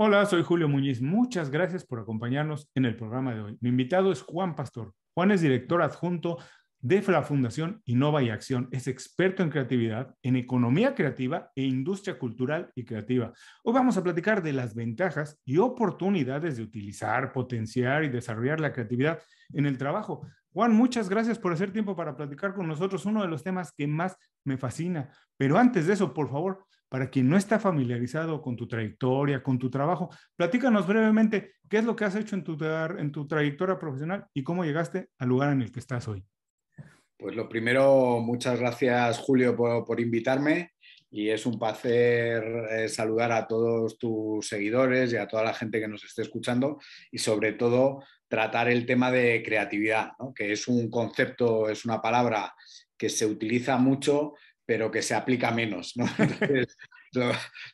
Hola, soy Julio Muñiz. Muchas gracias por acompañarnos en el programa de hoy. Mi invitado es Juan Pastor. Juan es director adjunto de la Fundación Innova y Acción. Es experto en creatividad, en economía creativa e industria cultural y creativa. Hoy vamos a platicar de las ventajas y oportunidades de utilizar, potenciar y desarrollar la creatividad en el trabajo. Juan, muchas gracias por hacer tiempo para platicar con nosotros uno de los temas que más me fascina. Pero antes de eso, por favor, para quien no está familiarizado con tu trayectoria, con tu trabajo, platícanos brevemente qué es lo que has hecho en tu, en tu trayectoria profesional y cómo llegaste al lugar en el que estás hoy. Pues lo primero, muchas gracias Julio por, invitarme y es un placer eh, saludar a todos tus seguidores y a toda la gente que nos esté escuchando y sobre todo tratar el tema de creatividad, que es un concepto, es una palabra que se utiliza mucho pero que se aplica menos.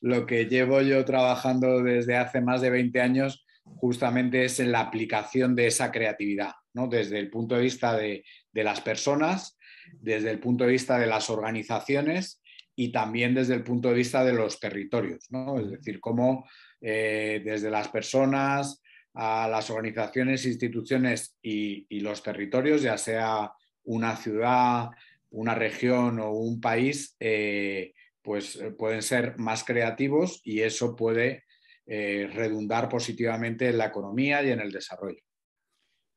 lo, que llevo yo trabajando desde hace más de 20 años justamente es en la aplicación de esa creatividad, ¿no? desde el punto de vista de, las personas, desde el punto de vista de las organizaciones y también desde el punto de vista de los territorios, ¿no? es decir, cómo eh, desde las personas a las organizaciones, instituciones y los territorios, ya sea una ciudad, una región o un país, eh, pues eh, pueden ser más creativos y eso puede eh, redundar positivamente en la economía y en el desarrollo.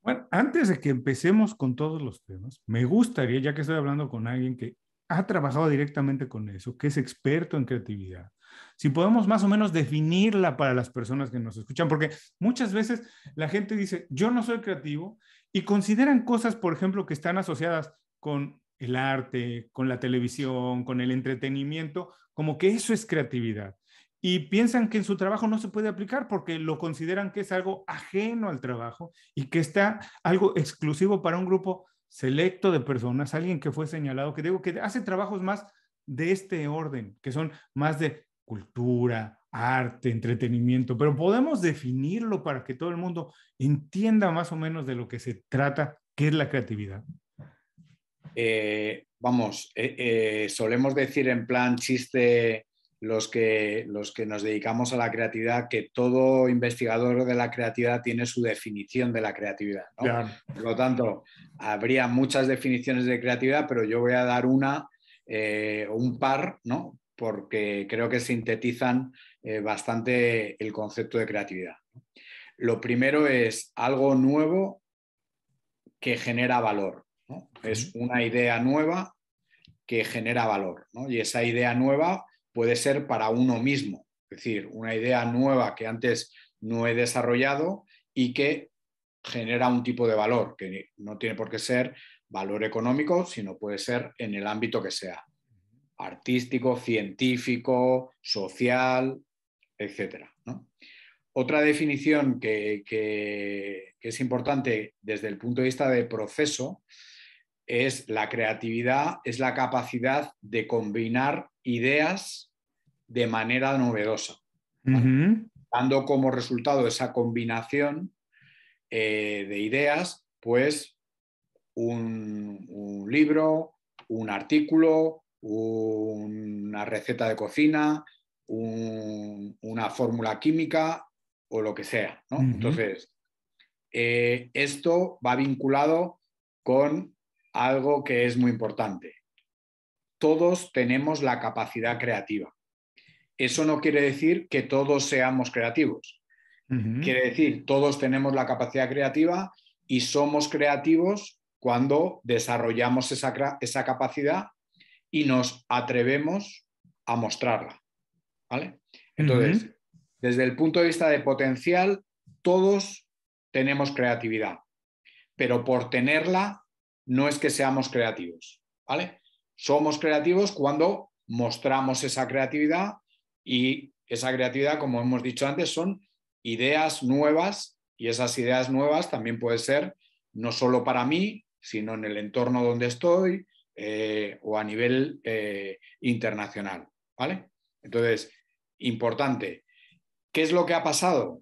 Bueno, antes de que empecemos con todos los temas, me gustaría, ya que estoy hablando con alguien que ha trabajado directamente con eso, que es experto en creatividad, si podemos más o menos definirla para las personas que nos escuchan, porque muchas veces la gente dice, yo no soy creativo y consideran cosas, por ejemplo, que están asociadas con el arte, con la televisión, con el entretenimiento, como que eso es creatividad. Y piensan que en su trabajo no se puede aplicar porque lo consideran que es algo ajeno al trabajo y que está algo exclusivo para un grupo selecto de personas, alguien que fue señalado, que digo que hace trabajos más de este orden, que son más de cultura, arte, entretenimiento, pero podemos definirlo para que todo el mundo entienda más o menos de lo que se trata, que es la creatividad. Eh, vamos, eh, eh, solemos decir en plan chiste los que, los que nos dedicamos a la creatividad, que todo investigador de la creatividad tiene su definición de la creatividad. Por lo tanto, habría muchas definiciones de creatividad, pero yo voy a dar una, un par, ¿no? porque creo que sintetizan bastante el concepto de creatividad. Lo primero es algo nuevo que genera valor. Es una idea nueva que genera valor, Y esa idea nueva puede ser para uno mismo, es decir, una idea nueva que antes no he desarrollado y que genera un tipo de valor, que no tiene por qué ser valor económico, sino puede ser en el ámbito que sea, artístico, científico, social, etc. Otra definición que, que, es importante desde el punto de vista de proceso es la creatividad, es la capacidad de combinar ideas de manera novedosa, dando como resultado esa combinación eh, de ideas, pues un, libro, un artículo, una receta de cocina, una fórmula química o lo que sea. Entonces, eh, esto va vinculado con algo que es muy importante. Todos tenemos la capacidad creativa. Eso no quiere decir que todos seamos creativos. Quiere decir, todos tenemos la capacidad creativa y somos creativos cuando desarrollamos esa, esa capacidad y nos atrevemos a mostrarla. ¿Vale? Entonces, desde el punto de vista de potencial, todos tenemos creatividad, pero por tenerla no es que seamos creativos, ¿vale? Somos creativos cuando mostramos esa creatividad y esa creatividad, como hemos dicho antes, son ideas nuevas y esas ideas nuevas también puede ser no solo para mí, sino en el entorno donde estoy eh, o a nivel eh, internacional, ¿vale? Entonces, importante, ¿qué es lo que ha pasado?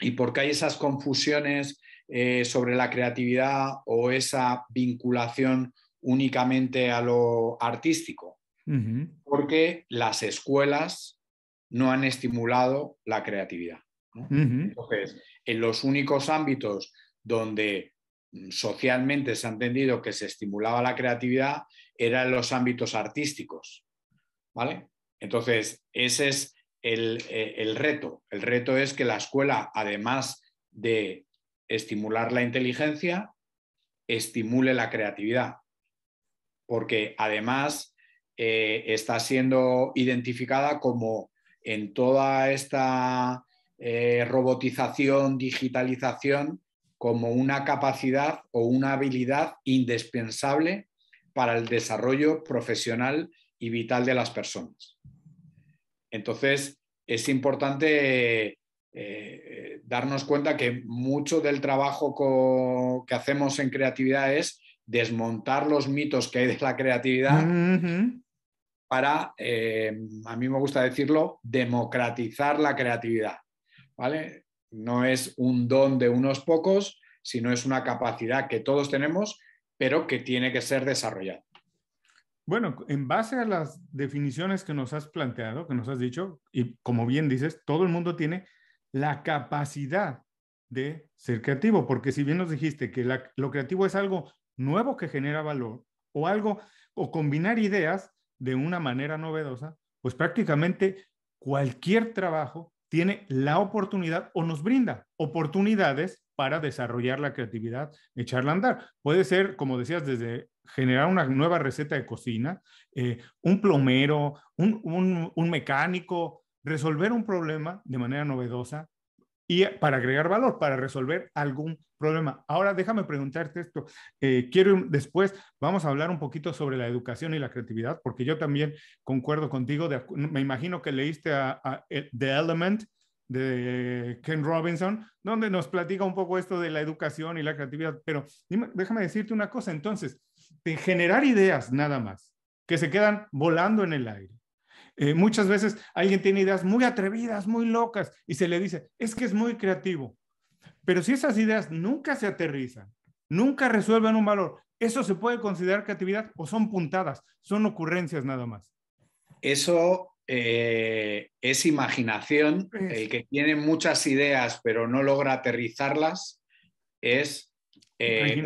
¿Y por qué hay esas confusiones eh, sobre la creatividad o esa vinculación únicamente a lo artístico, porque las escuelas no han estimulado la creatividad. Entonces, en los únicos ámbitos donde socialmente se ha entendido que se estimulaba la creatividad eran los ámbitos artísticos. ¿Vale? Entonces, ese es el, eh, reto. El reto es que la escuela, además de estimular la inteligencia estimule la creatividad, porque además eh, está siendo identificada como en toda esta eh, robotización, digitalización, como una capacidad o una habilidad indispensable para el desarrollo profesional y vital de las personas. Entonces, es importante eh, darnos cuenta que mucho del trabajo que hacemos en creatividad es desmontar los mitos que hay de la creatividad para, eh, a mí me gusta decirlo, democratizar la creatividad. ¿vale? No es un don de unos pocos, sino es una capacidad que todos tenemos, pero que tiene que ser desarrollada. Bueno, en base a las definiciones que nos has planteado, que nos has dicho, y como bien dices, todo el mundo tiene la capacidad de ser creativo, porque si bien nos dijiste que lo creativo es algo nuevo que genera valor o algo o combinar ideas de una manera novedosa, pues prácticamente cualquier trabajo tiene la oportunidad o nos brinda oportunidades para desarrollar la creatividad, echarla a andar. Puede ser, como decías, desde generar una nueva receta de cocina, eh, un plomero, un mecánico, resolver un problema de manera novedosa y para agregar valor, para resolver algún problema. Ahora déjame preguntarte esto. Eh, quiero después, vamos a hablar un poquito sobre la educación y la creatividad, porque yo también concuerdo contigo. me imagino que leíste a, eh, The Element de Ken Robinson, donde nos platica un poco esto de la educación y la creatividad. Pero déjame decirte una cosa, entonces, de generar ideas nada más, que se quedan volando en el aire eh, muchas veces alguien tiene ideas muy atrevidas, muy locas, y se le dice, es que es muy creativo. Pero si esas ideas nunca se aterrizan, nunca resuelven un valor, ¿eso se puede considerar creatividad o son puntadas, son ocurrencias nada más? Eso eh, es imaginación. El que tiene muchas ideas pero no logra aterrizarlas es eh,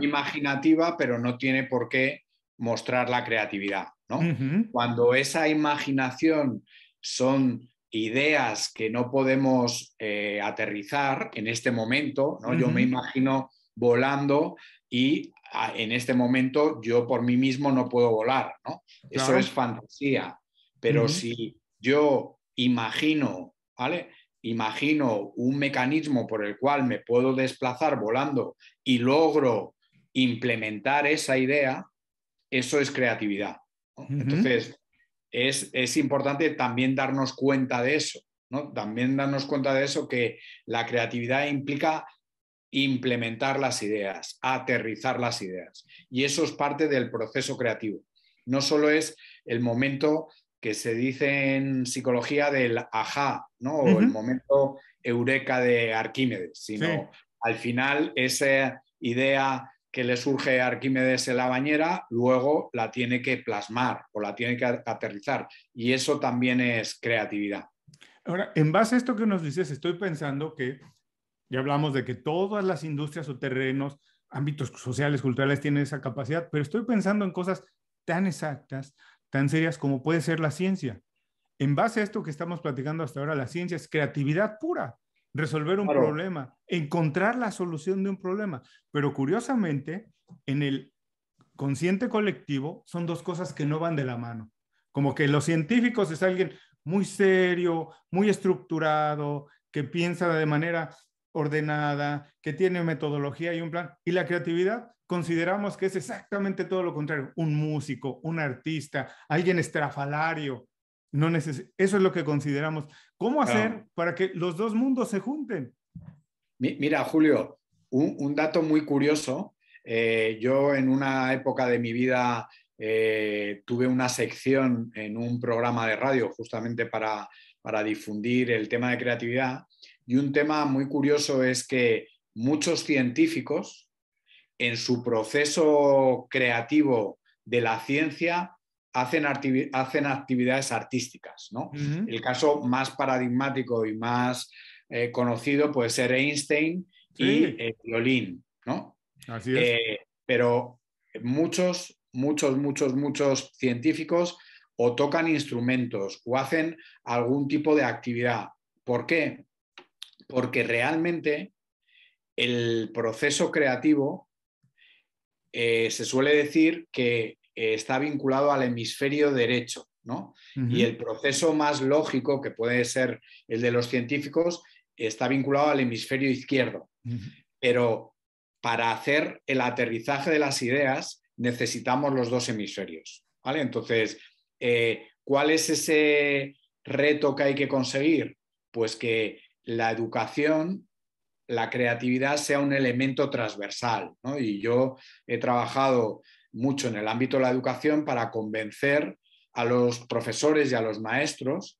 imaginativa, pero no tiene por qué mostrar la creatividad. Cuando esa imaginación son ideas que no podemos eh, aterrizar en este momento, ¿no? yo me imagino volando y en este momento yo por mí mismo no puedo volar. Eso es fantasía, pero si yo imagino, ¿vale? Imagino un mecanismo por el cual me puedo desplazar volando y logro implementar esa idea, eso es creatividad. Entonces, es, importante también darnos cuenta de eso, ¿no? También darnos cuenta de eso que la creatividad implica implementar las ideas, aterrizar las ideas. Y eso es parte del proceso creativo. No solo es el momento que se dice en psicología del ajá, ¿no? O el momento eureka de Arquímedes, sino al final esa idea que le surge a Arquímedes en la bañera, luego la tiene que plasmar o la tiene que aterrizar. Y eso también es creatividad. Ahora, en base a esto que nos dices, estoy pensando que ya hablamos de que todas las industrias o terrenos, ámbitos sociales, culturales tienen esa capacidad, pero estoy pensando en cosas tan exactas, tan serias como puede ser la ciencia. En base a esto que estamos platicando hasta ahora, la ciencia es creatividad pura resolver un problema, encontrar la solución de un problema. Pero curiosamente, en el consciente colectivo son dos cosas que no van de la mano. Como que los científicos es alguien muy serio, muy estructurado, que piensa de manera ordenada, que tiene metodología y un plan. Y la creatividad consideramos que es exactamente todo lo contrario. Un músico, un artista, alguien estrafalario. No Eso es lo que consideramos. ¿Cómo hacer para que los dos mundos se junten? Mira, Julio, un, dato muy curioso. Eh, yo en una época de mi vida eh, tuve una sección en un programa de radio justamente para, para difundir el tema de creatividad y un tema muy curioso es que muchos científicos en su proceso creativo de la ciencia hacen, hacen actividades artísticas. ¿no? El caso más paradigmático y más eh, conocido puede ser Einstein y el violín. ¿no? Eh, pero muchos, muchos, muchos, muchos científicos o tocan instrumentos o hacen algún tipo de actividad. ¿Por qué? Porque realmente el proceso creativo eh, se suele decir que eh, está vinculado al hemisferio derecho, ¿no? Y el proceso más lógico, que puede ser el de los científicos, está vinculado al hemisferio izquierdo. Pero para hacer el aterrizaje de las ideas necesitamos los dos hemisferios, ¿vale? Entonces, eh, ¿cuál es ese reto que hay que conseguir? Pues que la educación la creatividad sea un elemento transversal. ¿no? Y yo he trabajado mucho en el ámbito de la educación para convencer a los profesores y a los maestros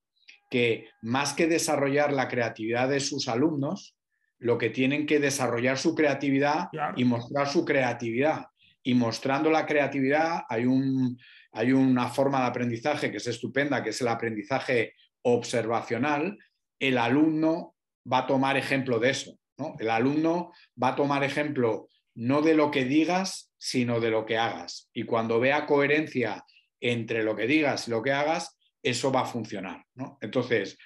que más que desarrollar la creatividad de sus alumnos, lo que tienen que desarrollar su creatividad y mostrar su creatividad. Y mostrando la creatividad hay, un, hay una forma de aprendizaje que es estupenda, que es el aprendizaje observacional. El alumno va a tomar ejemplo de eso. El alumno va a tomar ejemplo no de lo que digas, sino de lo que hagas. Y cuando vea coherencia entre lo que digas y lo que hagas, eso va a funcionar. Entonces,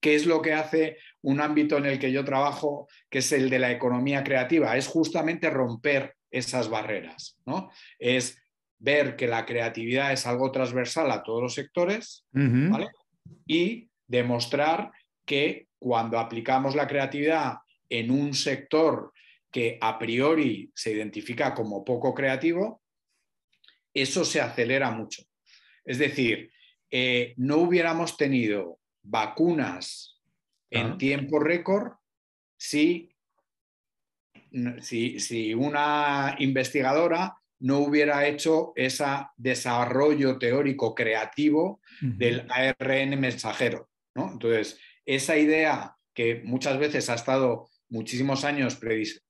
¿qué es lo que hace un ámbito en el que yo trabajo, que es el de la economía creativa? Es justamente romper esas barreras, ¿no? Es ver que la creatividad es algo transversal a todos los sectores, Y demostrar que cuando aplicamos la creatividad en un sector que a priori se identifica como poco creativo, eso se acelera mucho. Es decir, eh, no hubiéramos tenido vacunas en ah. tiempo récord si, si, una investigadora no hubiera hecho ese desarrollo teórico creativo del ARN mensajero. Entonces, esa idea que muchas veces ha estado muchísimos años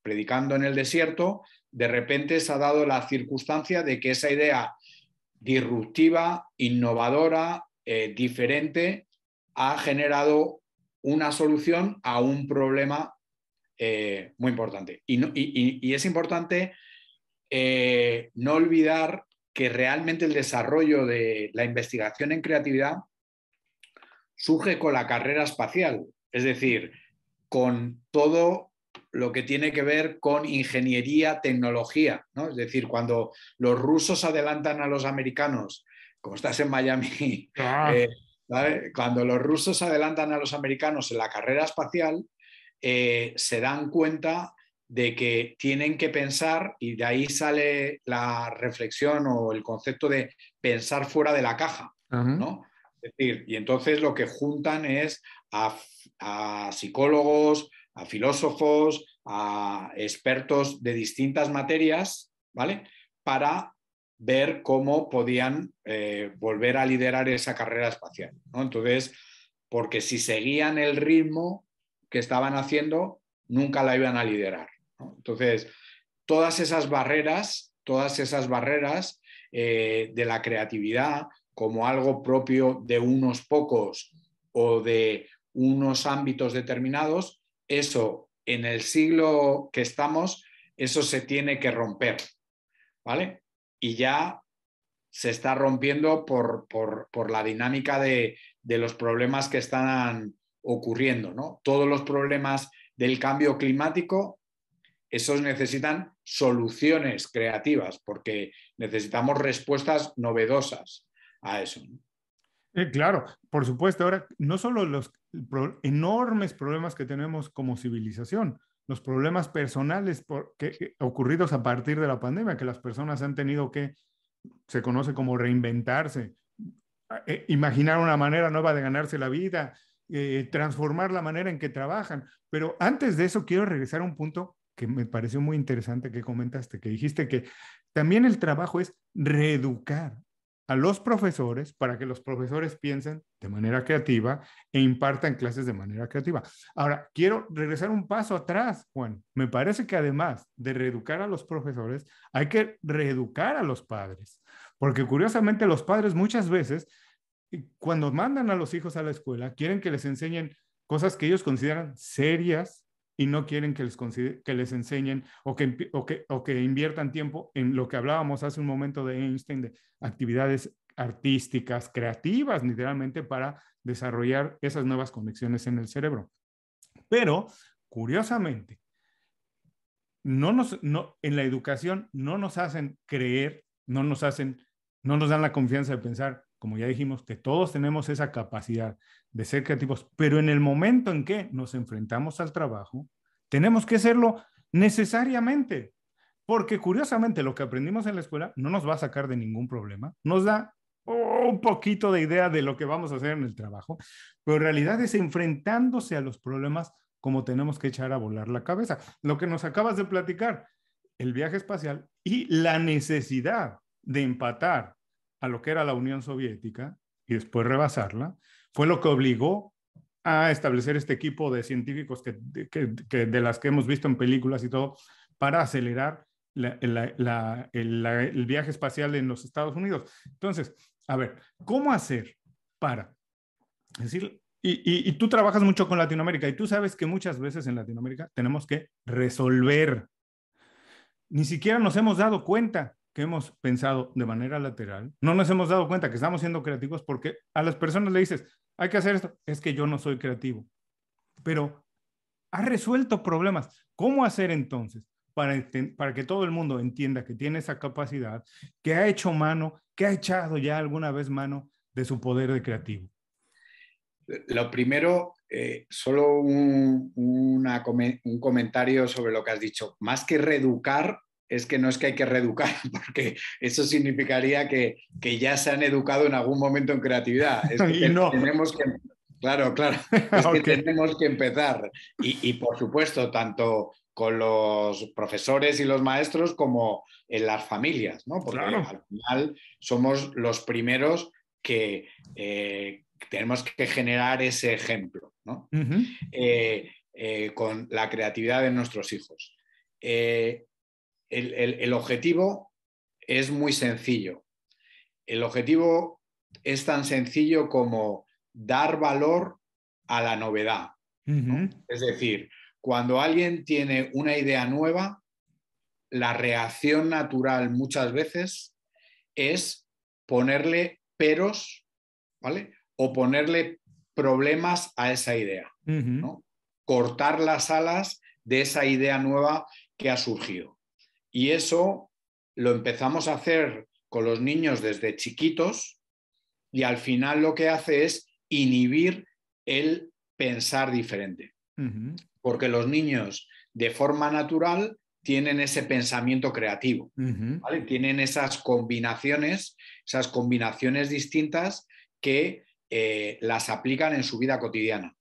predicando en el desierto, de repente se ha dado la circunstancia de que esa idea disruptiva, innovadora, eh, diferente, ha generado una solución a un problema eh, muy importante. Y, es importante eh, no olvidar que realmente el desarrollo de la investigación en creatividad surge con la carrera espacial. Es decir, con todo lo que tiene que ver con ingeniería, tecnología, ¿no? Es decir, cuando los rusos adelantan a los americanos, como estás en Miami, ah. eh, cuando los rusos adelantan a los americanos en la carrera espacial, eh, se dan cuenta de que tienen que pensar, y de ahí sale la reflexión o el concepto de pensar fuera de la caja, ¿no? y entonces lo que juntan es a, psicólogos, a filósofos, a expertos de distintas materias, ¿vale? Para ver cómo podían eh, volver a liderar esa carrera espacial. ¿no? Entonces, porque si seguían el ritmo que estaban haciendo, nunca la iban a liderar. Entonces, todas esas barreras, todas esas barreras eh, de la creatividad como algo propio de unos pocos o de unos ámbitos determinados, eso en el siglo que estamos, eso se tiene que romper, ¿vale? Y ya se está rompiendo por, la dinámica de, de, los problemas que están ocurriendo, ¿no? Todos los problemas del cambio climático esos necesitan soluciones creativas porque necesitamos respuestas novedosas a eso. Eh, claro, por supuesto. Ahora, no solo los enormes problemas que tenemos como civilización, los problemas personales ocurridos a partir de la pandemia, que las personas han tenido que, se conoce como reinventarse, eh, imaginar una manera nueva de ganarse la vida, eh, transformar la manera en que trabajan. Pero antes de eso, quiero regresar a un punto que me pareció muy interesante que comentaste, que dijiste que también el trabajo es reeducar a los profesores para que los profesores piensen de manera creativa e impartan clases de manera creativa. Ahora, quiero regresar un paso atrás, Juan. Me parece que además de reeducar a los profesores, hay que reeducar a los padres, porque curiosamente los padres muchas veces, eh, cuando mandan a los hijos a la escuela, quieren que les enseñen cosas que ellos consideran serias y no quieren que les, que les enseñen o que, o que, inviertan tiempo en lo que hablábamos hace un momento de Einstein, de actividades artísticas, creativas, literalmente, para desarrollar esas nuevas conexiones en el cerebro. Pero, curiosamente, no nos, no, en la educación no nos hacen creer, no nos hacen, no nos dan la confianza de pensar, como ya dijimos, que todos tenemos esa capacidad de ser creativos, pero en el momento en que nos enfrentamos al trabajo, tenemos que hacerlo necesariamente, porque curiosamente lo que aprendimos en la escuela no nos va a sacar de ningún problema, nos da un poquito de idea de lo que vamos a hacer en el trabajo, pero en realidad es enfrentándose a los problemas como tenemos que echar a volar la cabeza. Lo que nos acabas de platicar, el viaje espacial y la necesidad de empatar a lo que era la Unión Soviética y después rebasarla, fue lo que obligó a establecer este equipo de científicos que, de las que hemos visto en películas y todo, para acelerar el, viaje espacial en los Estados Unidos. Entonces, a ver, ¿cómo hacer para? decir, y, tú trabajas mucho con Latinoamérica y tú sabes que muchas veces en Latinoamérica tenemos que resolver. Ni siquiera nos hemos dado cuenta que hemos pensado de manera lateral, no nos hemos dado cuenta que estamos siendo creativos porque a las personas le dices, hay que hacer esto, es que yo no soy creativo, pero ha resuelto problemas. ¿Cómo hacer entonces para, para que todo el mundo entienda que tiene esa capacidad, que ha hecho mano, que ha echado ya alguna vez mano de su poder de creativo? Lo primero, eh, solo un, una, un comentario sobre lo que has dicho. Más que reeducar, es que no es que hay que reeducar, porque eso significaría que, ya se han educado en algún momento en creatividad. Es que no. tenemos que, claro, claro, tenemos que empezar. Y, por supuesto, tanto con los profesores y los maestros como en las familias, ¿no? Porque al final somos los primeros que eh, tenemos que generar ese ejemplo, ¿no? Eh, eh, con la creatividad de nuestros hijos el, objetivo es muy sencillo. El objetivo es tan sencillo como dar valor a la novedad. Es decir, cuando alguien tiene una idea nueva, la reacción natural muchas veces es ponerle peros, ¿vale? O ponerle problemas a esa idea, Cortar las alas de esa idea nueva que ha surgido. Y eso lo empezamos a hacer con los niños desde chiquitos y al final lo que hace es inhibir el pensar diferente. Porque los niños de forma natural tienen ese pensamiento creativo, Tienen esas combinaciones, esas combinaciones distintas que eh, las aplican en su vida cotidiana.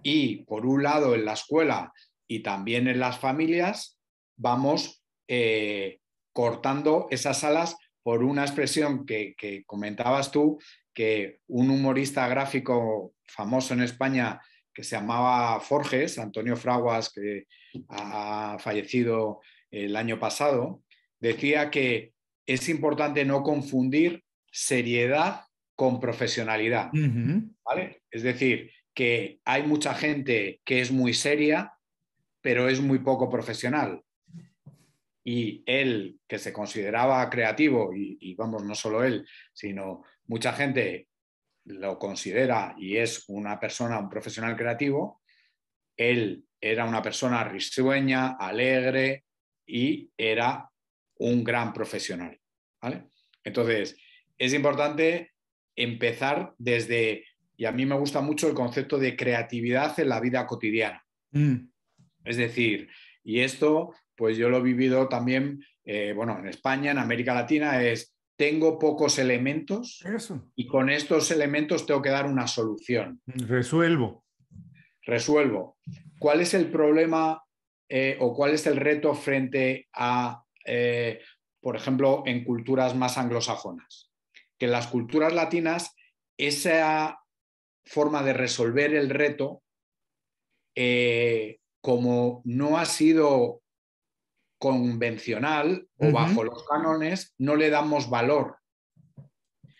Y por un lado en la escuela y también en las familias vamos eh, cortando esas alas por una expresión que, comentabas tú, que un humorista gráfico famoso en España que se llamaba Forges, Antonio Fraguas, que ha fallecido el año pasado, decía que es importante no confundir seriedad con profesionalidad. ¿vale? Es decir, que hay mucha gente que es muy seria, pero es muy poco profesional y él, que se consideraba creativo, y, vamos, no solo él, sino mucha gente lo considera y es una persona, un profesional creativo, él era una persona risueña, alegre y era un gran profesional. ¿vale? Entonces, es importante empezar desde, y a mí me gusta mucho el concepto de creatividad en la vida cotidiana. Mm. Es decir, y esto pues yo lo he vivido también, eh, bueno, en España, en América Latina, es tengo pocos elementos y con estos elementos tengo que dar una solución. Resuelvo. Resuelvo. ¿Cuál es el problema eh, o cuál es el reto frente a, eh, por ejemplo, en culturas más anglosajonas? Que en las culturas latinas esa forma de resolver el reto, como no ha sido convencional o bajo los cánones, no le damos valor.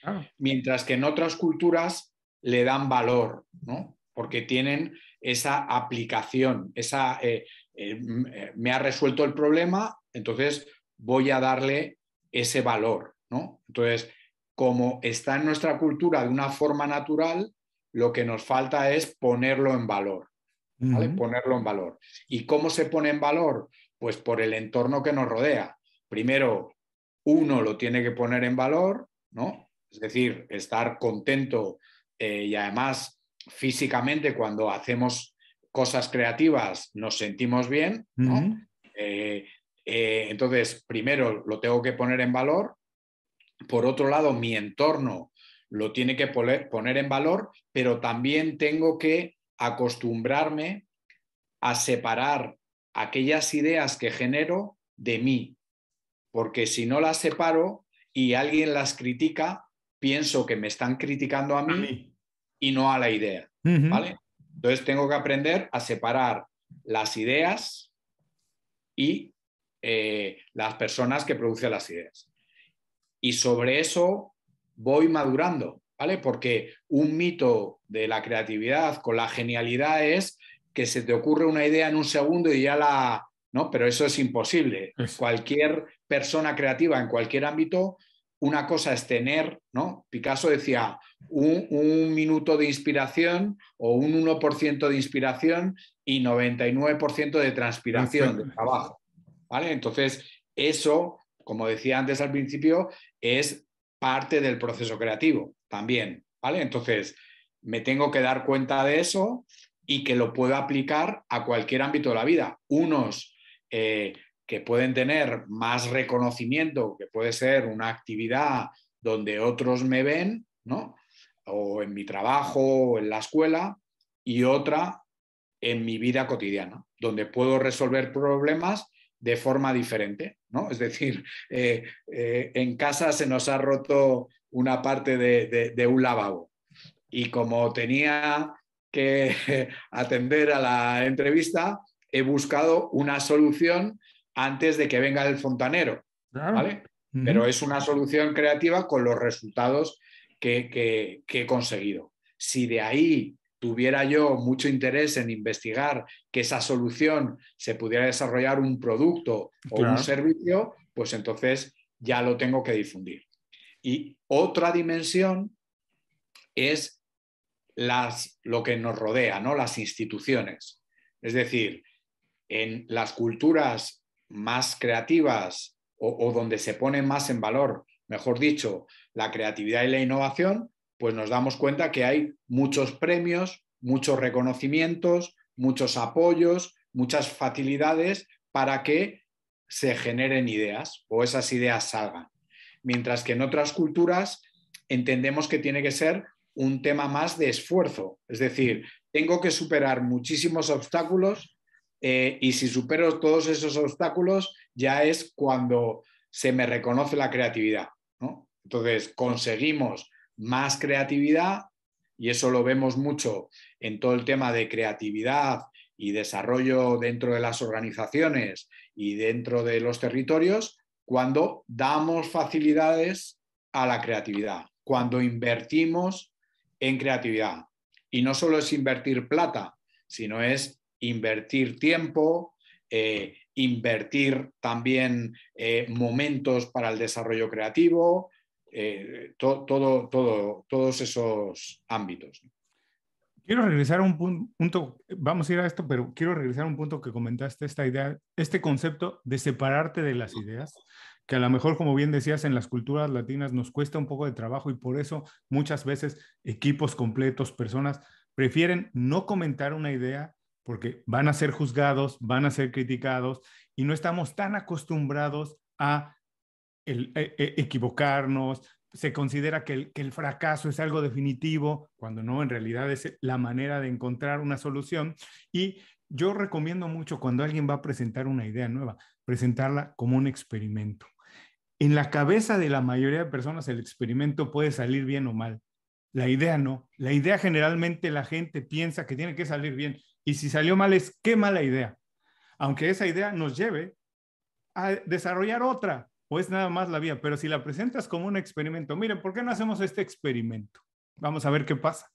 Ah. Mientras que en otras culturas le dan valor, ¿no? Porque tienen esa aplicación, esa eh, eh, eh, me ha resuelto el problema, entonces voy a darle ese valor, ¿no? Entonces, como está en nuestra cultura de una forma natural, lo que nos falta es ponerlo en valor, Ponerlo en valor. ¿Y cómo se pone en valor? Pues por el entorno que nos rodea. Primero, uno lo tiene que poner en valor, ¿no? Es decir, estar contento eh, y además físicamente cuando hacemos cosas creativas nos sentimos bien, eh, eh, entonces, primero lo tengo que poner en valor. Por otro lado, mi entorno lo tiene que poner en valor, pero también tengo que acostumbrarme a separar aquellas ideas que genero de mí, porque si no las separo y alguien las critica, pienso que me están criticando a mí, y no a la idea, ¿vale? Entonces tengo que aprender a separar las ideas y eh, las personas que producen las ideas. Y sobre eso voy madurando, ¿vale? Porque un mito de la creatividad con la genialidad es que se te ocurre una idea en un segundo y ya la... ¿no? Pero eso es imposible. Cualquier persona creativa en cualquier ámbito, una cosa es tener, ¿no? Picasso decía, un, minuto de inspiración o un 1% de inspiración y 99% de transpiración, de trabajo. ¿vale? Entonces, eso, como decía antes al principio, es parte del proceso creativo también. ¿vale? Entonces, me tengo que dar cuenta de eso y que lo pueda aplicar a cualquier ámbito de la vida. Unos eh, que pueden tener más reconocimiento, que puede ser una actividad donde otros me ven, ¿no? O en mi trabajo, o en la escuela, y otra en mi vida cotidiana, donde puedo resolver problemas de forma diferente, ¿no? Es decir, eh, eh, en casa se nos ha roto una parte de, de un lavabo y como tenía que atender a la entrevista, he buscado una solución antes de que venga el fontanero, ¿vale? Pero es una solución creativa con los resultados que, que, he conseguido. Si de ahí tuviera yo mucho interés en investigar que esa solución se pudiera desarrollar un producto o un servicio, pues entonces ya lo tengo que difundir. Y otra dimensión es lo que nos rodea, ¿no? las instituciones. Es decir, en las culturas más creativas o, o donde se pone más en valor, mejor dicho, la creatividad y la innovación, pues nos damos cuenta que hay muchos premios, muchos reconocimientos, muchos apoyos, muchas facilidades para que se generen ideas o esas ideas salgan. Mientras que en otras culturas entendemos que tiene que ser un tema más de esfuerzo. Es decir, tengo que superar muchísimos obstáculos eh, y si supero todos esos obstáculos ya es cuando se me reconoce la creatividad. ¿no? Entonces, conseguimos más creatividad y eso lo vemos mucho en todo el tema de creatividad y desarrollo dentro de las organizaciones y dentro de los territorios cuando damos facilidades a la creatividad, cuando invertimos en creatividad. Y no solo es invertir plata, sino es invertir tiempo, eh, invertir también eh, momentos para el desarrollo creativo, eh, todo, todo, todos esos ámbitos. Quiero regresar a un punto, vamos a ir a esto, pero quiero regresar a un punto que comentaste, esta idea, este concepto de separarte de las ideas, que a lo mejor, como bien decías, en las culturas latinas nos cuesta un poco de trabajo y por eso muchas veces equipos completos, personas, prefieren no comentar una idea porque van a ser juzgados, van a ser criticados y no estamos tan acostumbrados a e, e, equivocarnos. Se considera que el fracaso es algo definitivo, cuando no, en realidad es la manera de encontrar una solución. Y yo recomiendo mucho cuando alguien va a presentar una idea nueva, presentarla como un experimento en la cabeza de la mayoría de personas el experimento puede salir bien o mal. La idea no. La idea generalmente la gente piensa que tiene que salir bien. Y si salió mal es qué mala idea. Aunque esa idea nos lleve a desarrollar otra o es nada más la vía. Pero si la presentas como un experimento, miren, ¿por qué no hacemos este experimento? Vamos a ver qué pasa.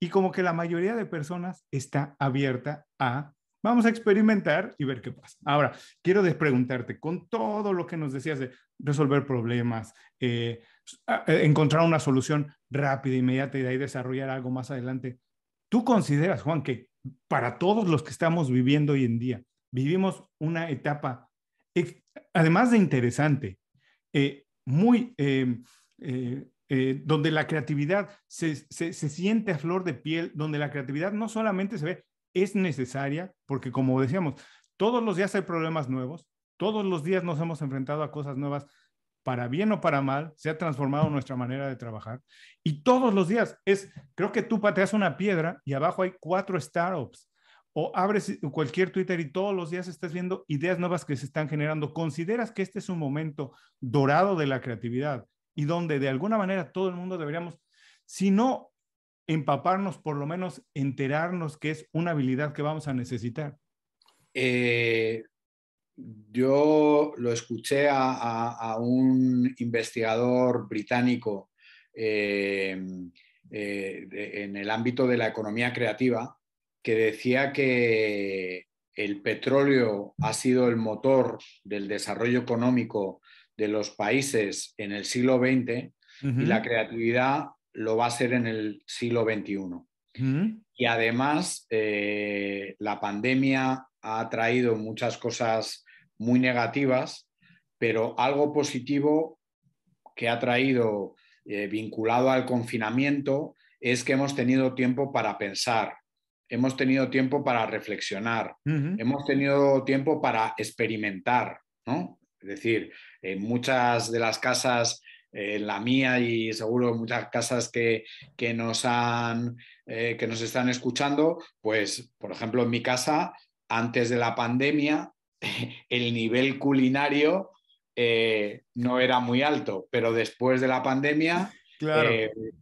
Y como que la mayoría de personas está abierta a Vamos a experimentar y ver qué pasa. Ahora, quiero preguntarte, con todo lo que nos decías de resolver problemas, eh, eh, encontrar una solución rápida, inmediata y de ahí desarrollar algo más adelante, ¿tú consideras, Juan, que para todos los que estamos viviendo hoy en día, vivimos una etapa, además de interesante, eh, muy... Em, donde la creatividad se, siente a flor de piel, donde la creatividad no solamente se ve es necesaria porque, como decíamos, todos los días hay problemas nuevos, todos los días nos hemos enfrentado a cosas nuevas, para bien o para mal, se ha transformado nuestra manera de trabajar y todos los días es, creo que tú pateas una piedra y abajo hay cuatro startups o abres cualquier Twitter y todos los días estás viendo ideas nuevas que se están generando. ¿Consideras que este es un momento dorado de la creatividad y donde de alguna manera todo el mundo deberíamos, si no empaparnos, por lo menos enterarnos que es una habilidad que vamos a necesitar? Eh, yo lo escuché a, un investigador británico eh, eh, en el ámbito de la economía creativa que decía que el petróleo ha sido el motor del desarrollo económico de los países en el siglo XX y la creatividad lo va a ser en el siglo XXI. Y además, eh, la pandemia ha traído muchas cosas muy negativas, pero algo positivo que ha traído eh, vinculado al confinamiento es que hemos tenido tiempo para pensar, hemos tenido tiempo para reflexionar, hemos tenido tiempo para experimentar, ¿no? Es decir, en muchas de las casas en eh, la mía y seguro muchas casas que, nos han, eh, que nos están escuchando, pues, por ejemplo, en mi casa, antes de la pandemia, el nivel culinario eh, no era muy alto, pero después de la pandemia,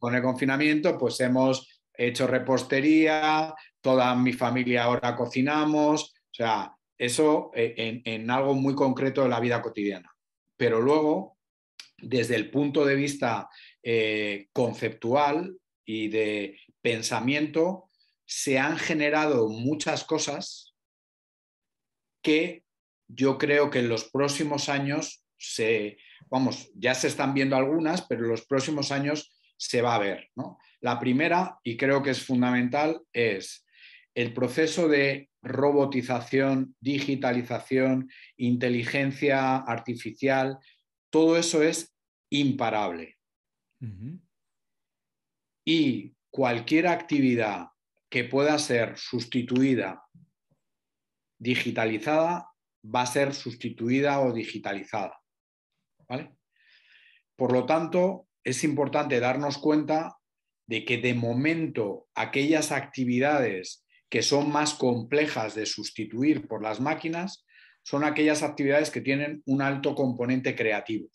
con el confinamiento, pues hemos hecho repostería, toda mi familia ahora cocinamos, o sea, eso en, en algo muy concreto de la vida cotidiana. Pero luego, desde el punto de vista eh, conceptual y de pensamiento, se han generado muchas cosas que yo creo que en los próximos años se, vamos, ya se están viendo algunas, pero en los próximos años se va a ver. La primera, y creo que es fundamental, es el proceso de robotización, digitalización, inteligencia artificial, todo eso es imparable. Y cualquier actividad que pueda ser sustituida, digitalizada, va a ser sustituida o digitalizada. ¿Vale? Por lo tanto, es importante darnos cuenta de que de momento aquellas actividades que son más complejas de sustituir por las máquinas son aquellas actividades que tienen un alto componente creativo,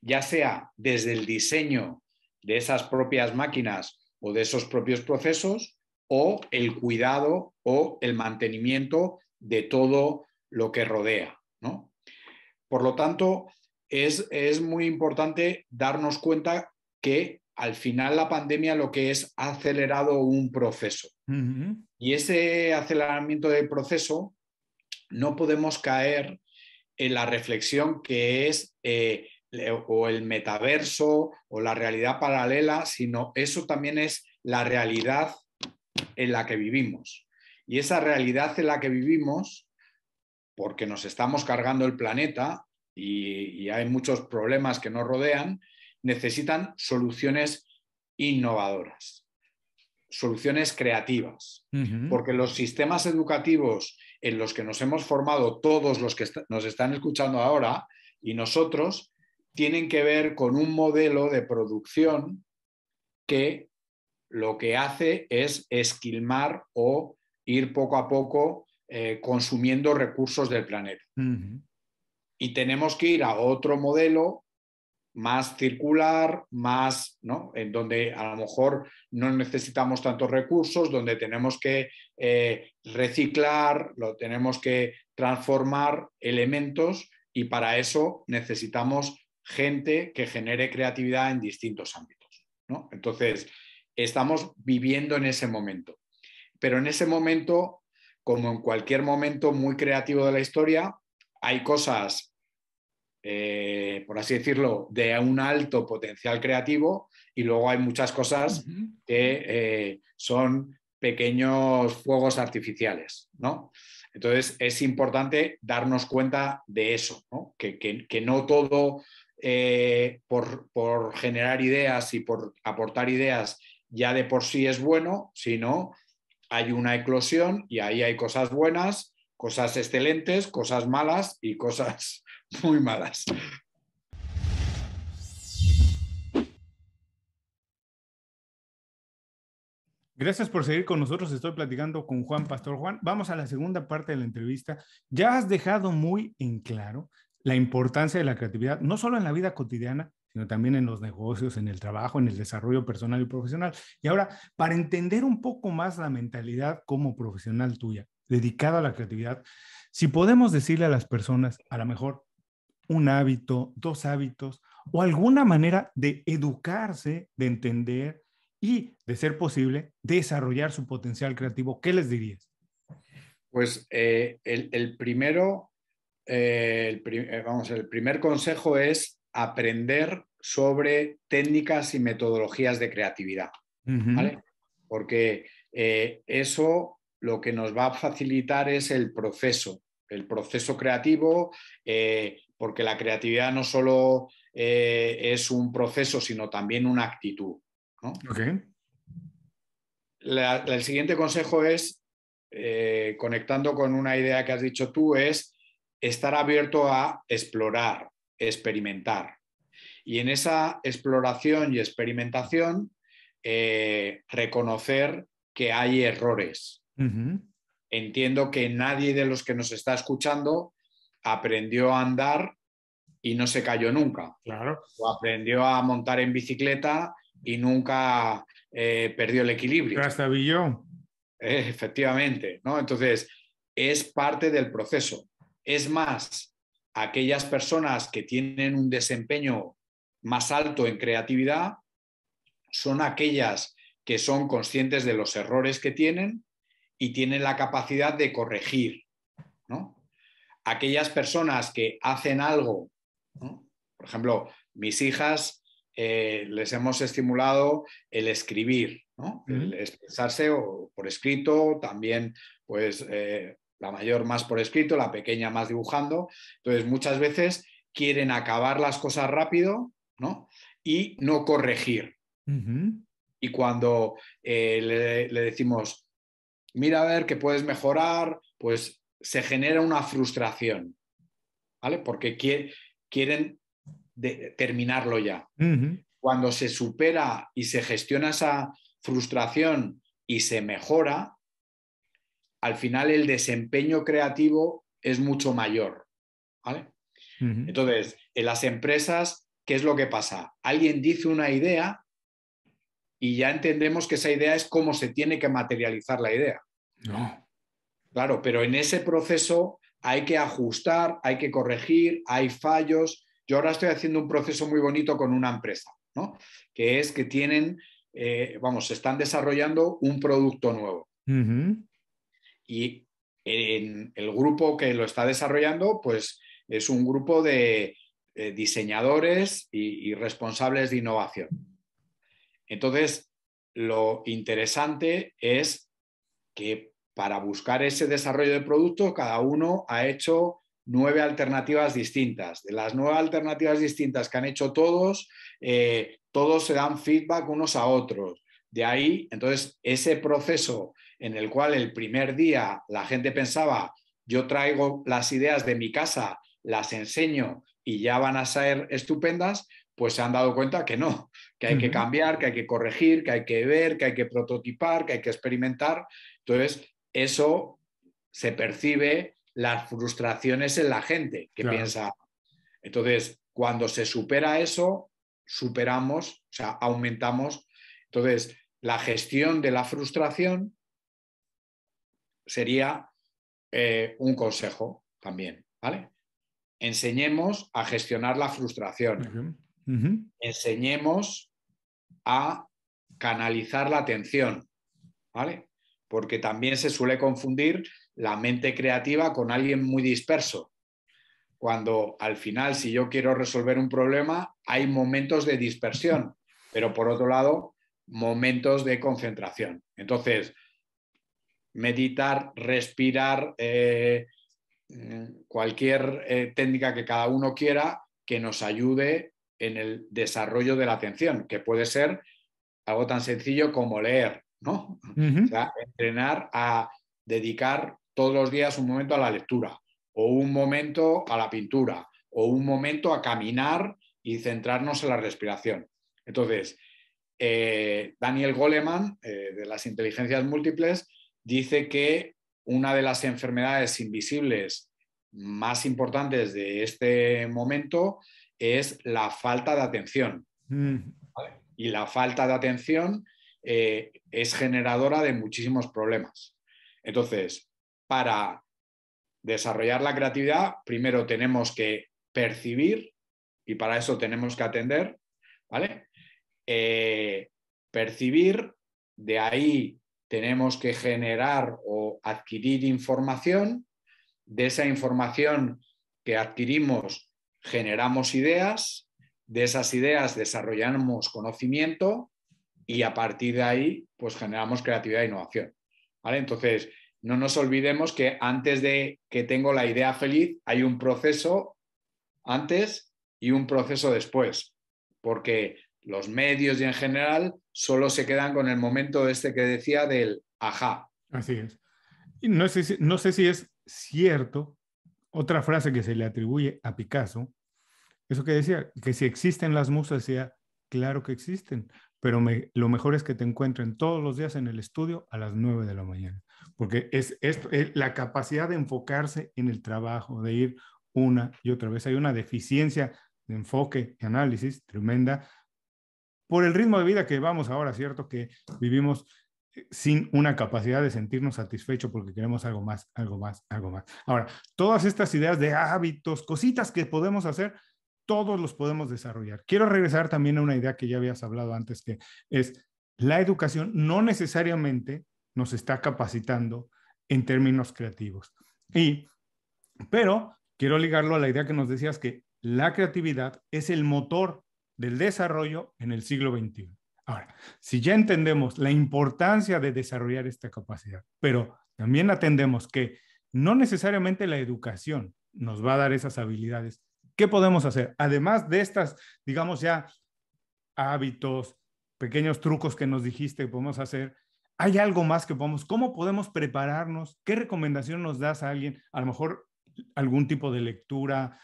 ya sea desde el diseño de esas propias máquinas o de esos propios procesos, o el cuidado o el mantenimiento de todo lo que rodea. Por lo tanto, es, muy importante darnos cuenta que al final la pandemia lo que es ha acelerado un proceso. Y ese aceleramiento del proceso no podemos caer en la reflexión que es eh, o el metaverso o la realidad paralela, sino eso también es la realidad en la que vivimos. Y esa realidad en la que vivimos, porque nos estamos cargando el planeta y, hay muchos problemas que nos rodean, necesitan soluciones innovadoras, soluciones creativas, porque los sistemas educativos en los que nos hemos formado todos los que nos están escuchando ahora y nosotros, tienen que ver con un modelo de producción que lo que hace es esquilmar o ir poco a poco eh, consumiendo recursos del planeta. Y tenemos que ir a otro modelo más circular, más, ¿no? En donde a lo mejor no necesitamos tantos recursos, donde tenemos que eh, reciclar, lo tenemos que transformar elementos y para eso necesitamos gente que genere creatividad en distintos ámbitos, ¿no? Entonces, estamos viviendo en ese momento. Pero en ese momento, como en cualquier momento muy creativo de la historia, hay cosas eh, por así decirlo, de un alto potencial creativo y luego hay muchas cosas que eh, son pequeños fuegos artificiales, ¿no? Entonces es importante darnos cuenta de eso, Que, que, no todo eh, por, por generar ideas y por aportar ideas ya de por sí es bueno, sino hay una eclosión y ahí hay cosas buenas, cosas excelentes, cosas malas y cosas muy malas. Gracias por seguir con nosotros. Estoy platicando con Juan Pastor. Juan, vamos a la segunda parte de la entrevista. Ya has dejado muy en claro la importancia de la creatividad, no solo en la vida cotidiana, sino también en los negocios, en el trabajo, en el desarrollo personal y profesional. Y ahora, para entender un poco más la mentalidad como profesional tuya, dedicada a la creatividad, si podemos decirle a las personas, a lo mejor, un hábito, dos hábitos o alguna manera de educarse, de entender y, de ser posible, desarrollar su potencial creativo, ¿qué les dirías? Pues eh, el, primero, eh, eh, vamos, el primer consejo es aprender sobre técnicas y metodologías de creatividad, ¿vale? Porque eso lo que nos va a facilitar es el proceso, el proceso creativo, porque la creatividad no solo eh, es un proceso, sino también una actitud. el siguiente consejo es, eh, conectando con una idea que has dicho tú, es estar abierto a explorar, experimentar. Y en esa exploración y experimentación, eh, reconocer que hay errores. Entiendo que nadie de los que nos está escuchando aprendió a andar y no se cayó nunca. Claro. O aprendió a montar en bicicleta y nunca eh, perdió el equilibrio. Eh, efectivamente, ¿no? Entonces, es parte del proceso. Es más, aquellas personas que tienen un desempeño más alto en creatividad son aquellas que son conscientes de los errores que tienen y tienen la capacidad de corregir, ¿no? aquellas personas que hacen algo, por ejemplo, mis hijas eh, les hemos estimulado el escribir, el expresarse por escrito, también pues eh, la mayor más por escrito, la pequeña más dibujando. Entonces muchas veces quieren acabar las cosas rápido y no corregir. Y cuando eh, le, decimos, mira a ver qué puedes mejorar, pues se genera una frustración, ¿vale? Porque quieren terminarlo ya. Cuando se supera y se gestiona esa frustración y se mejora, al final el desempeño creativo es mucho mayor, ¿vale? Entonces, en las empresas, ¿qué es lo que pasa? Alguien dice una idea y ya entendemos que esa idea es cómo se tiene que materializar la idea. No. Claro, pero en ese proceso hay que ajustar, hay que corregir, hay fallos. Yo ahora estoy haciendo un proceso muy bonito con una empresa, ¿no? Que es que tienen, eh, vamos, vamos, están desarrollando un producto nuevo. Y en el grupo que lo está desarrollando, pues es un grupo de eh, diseñadores y, y responsables de innovación. Entonces, lo interesante es que para buscar ese desarrollo de producto, cada uno ha hecho nueve alternativas distintas. De las nueve alternativas distintas que han hecho todos, eh, todos se dan feedback unos a otros. De ahí, entonces, ese proceso en el cual el primer día la gente pensaba, yo traigo las ideas de mi casa, las enseño y ya van a ser estupendas, pues se han dado cuenta que no, que hay que cambiar, que hay que corregir, que hay que ver, que hay que prototipar, que hay que experimentar. Entonces, eso se percibe las frustraciones en la gente que piensa. Entonces, cuando se supera eso, superamos, o sea, aumentamos. Entonces, la gestión de la frustración sería eh, un consejo también, ¿vale? Enseñemos a gestionar la frustración. Enseñemos a canalizar la atención, ¿vale? porque también se suele confundir la mente creativa con alguien muy disperso. Cuando al final, si yo quiero resolver un problema, hay momentos de dispersión, pero por otro lado, momentos de concentración. Entonces, meditar, respirar, eh, cualquier eh, técnica que cada uno quiera que nos ayude en el desarrollo de la atención, que puede ser algo tan sencillo como leer, ¿no? entrenar a dedicar todos los días un momento a la lectura o un momento a la pintura o un momento a caminar y centrarnos en la respiración. Entonces, eh, Daniel Goleman, eh, de las inteligencias múltiples, dice que una de las enfermedades invisibles más importantes de este momento es la falta de atención. Mm. Y la falta de atención eh, es generadora de muchísimos problemas. Entonces, para desarrollar la creatividad, primero tenemos que percibir y para eso tenemos que atender, ¿vale? Eh, percibir, de ahí tenemos que generar o adquirir información, de esa información que adquirimos generamos ideas, de esas ideas desarrollamos conocimiento y a partir de ahí, pues generamos creatividad e innovación. ¿vale? Entonces, no nos olvidemos que antes de que tengo la idea feliz, hay un proceso antes y un proceso después, porque los medios y en general solo se quedan con el momento este que decía del ajá. Así es. no sé si, no sé si es cierto otra frase que se le atribuye a Picasso, eso que decía, que si existen las musas, sea claro que existen, pero lo mejor es que te encuentren todos los días en el estudio a las 9 de la mañana, porque es, esto es, eh, la capacidad de enfocarse en el trabajo, de ir una y otra vez. Hay una deficiencia de enfoque y análisis tremenda por el ritmo de vida que vamos ahora, ¿cierto? Que vivimos eh, sin una capacidad de sentirnos satisfechos porque queremos algo más, algo más, algo más. Ahora, todas estas ideas de hábitos, cositas que podemos hacer, todos los podemos desarrollar. Quiero regresar también a una idea que ya habías hablado antes, que es la educación no necesariamente nos está capacitando en términos creativos. Y, pero quiero ligarlo a la idea que nos decías que la creatividad es el motor del desarrollo en el siglo XXI. Ahora, si ya entendemos la importancia de desarrollar esta capacidad, pero también atendemos que no necesariamente la educación nos va a dar esas habilidades, ¿Qué podemos hacer? Además de estas, digamos ya, hábitos, pequeños trucos que nos dijiste que podemos hacer, ¿hay algo más que podemos? ¿Cómo podemos prepararnos? ¿Qué recomendación nos das a alguien? A lo mejor algún tipo de lectura,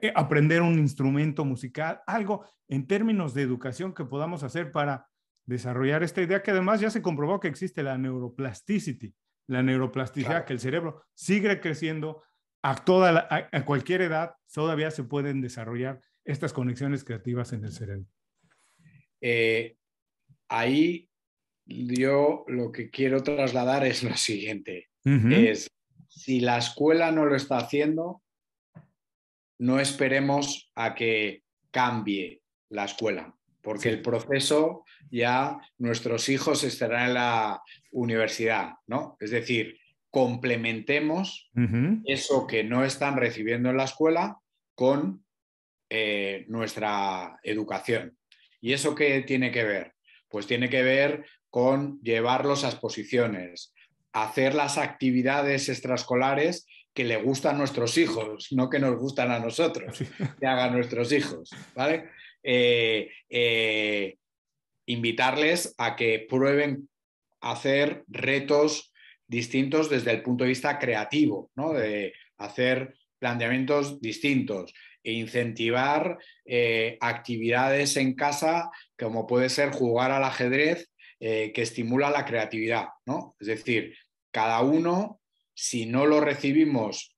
eh, aprender un instrumento musical, algo en términos de educación que podamos hacer para desarrollar esta idea que además ya se comprobó que existe la neuroplasticity, la neuroplasticidad, que el cerebro sigue creciendo, a, toda cualquier edad todavía se pueden desarrollar estas conexiones creativas en el cerebro. Eh, ahí yo lo que quiero trasladar es lo siguiente, es si la escuela no lo está haciendo, no esperemos a que cambie la escuela, porque el proceso ya nuestros hijos estarán en la universidad, ¿no? Es decir, complementemos eso que no están recibiendo en la escuela con eh, nuestra educación. ¿Y eso qué tiene que ver? Pues tiene que ver con llevarlos a exposiciones, hacer las actividades extraescolares que le gustan a nuestros hijos, no que nos gustan a nosotros, que hagan nuestros hijos, ¿vale? Eh, eh, invitarles a que prueben hacer retos distintos desde el punto de vista creativo, ¿no? de hacer planteamientos distintos e incentivar eh, actividades en casa como puede ser jugar al ajedrez eh, que estimula la creatividad. ¿no? Es decir, cada uno, si no lo recibimos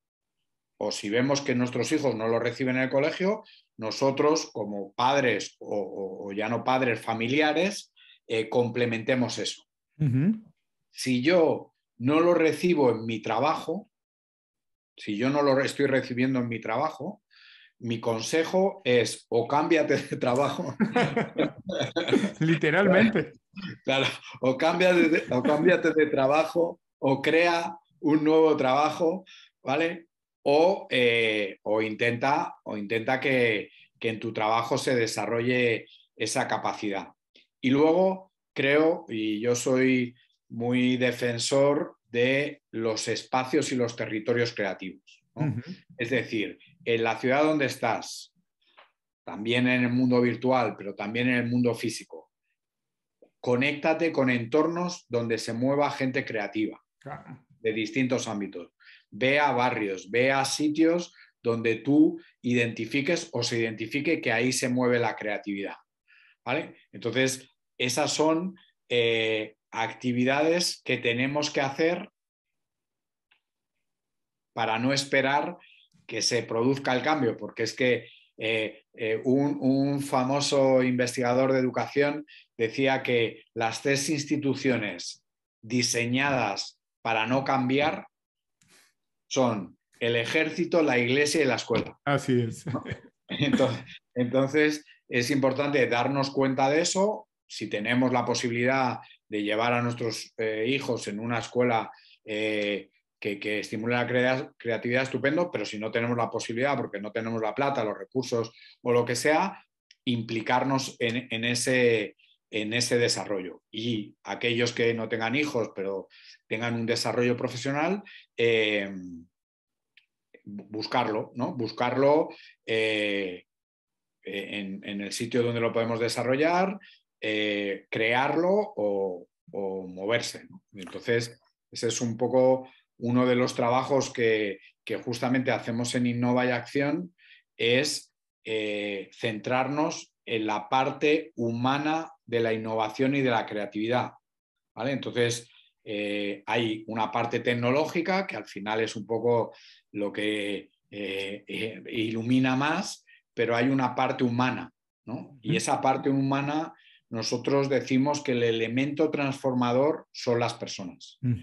o si vemos que nuestros hijos no lo reciben en el colegio, nosotros como padres o, ya no padres familiares, eh, complementemos eso. Si yo no lo recibo en mi trabajo, si yo no lo estoy recibiendo en mi trabajo, mi consejo es o cámbiate de trabajo. Literalmente. Claro, o cámbiate, de, de trabajo o crea un nuevo trabajo, ¿vale? Eh, o, intenta, o intenta que, que en tu trabajo se desarrolle esa capacidad. Y luego creo, y yo soy muy defensor de los espacios y los territorios creativos. Es decir, en la ciudad donde estás, también en el mundo virtual, pero también en el mundo físico, conéctate con entornos donde se mueva gente creativa de distintos ámbitos. Ve a barrios, ve a sitios donde tú identifiques o se identifique que ahí se mueve la creatividad. ¿vale? Entonces, esas son eh, actividades que tenemos que hacer para no esperar que se produzca el cambio, porque es que eh, eh, un, famoso investigador de educación decía que las tres instituciones diseñadas para no cambiar son el ejército, la iglesia y la escuela. Así es. Entonces, entonces es importante darnos cuenta de eso. Si tenemos la posibilidad de llevar a nuestros eh, hijos en una escuela eh, que, que, estimule la creatividad, estupendo, pero si no tenemos la posibilidad, porque no tenemos la plata, los recursos o lo que sea, implicarnos en, ese, desarrollo. Y aquellos que no tengan hijos, pero tengan un desarrollo profesional, eh, buscarlo, Buscarlo en, el sitio donde lo podemos desarrollar, eh, crearlo o, moverse. Entonces, ese es un poco uno de los trabajos que, justamente hacemos en Innova y Acción, es eh, centrarnos en la parte humana de la innovación y de la creatividad. Entonces, eh, hay una parte tecnológica que al final es un poco lo que ilumina más, pero hay una parte humana, Y esa parte humana nosotros decimos que el elemento transformador son las personas. Mm.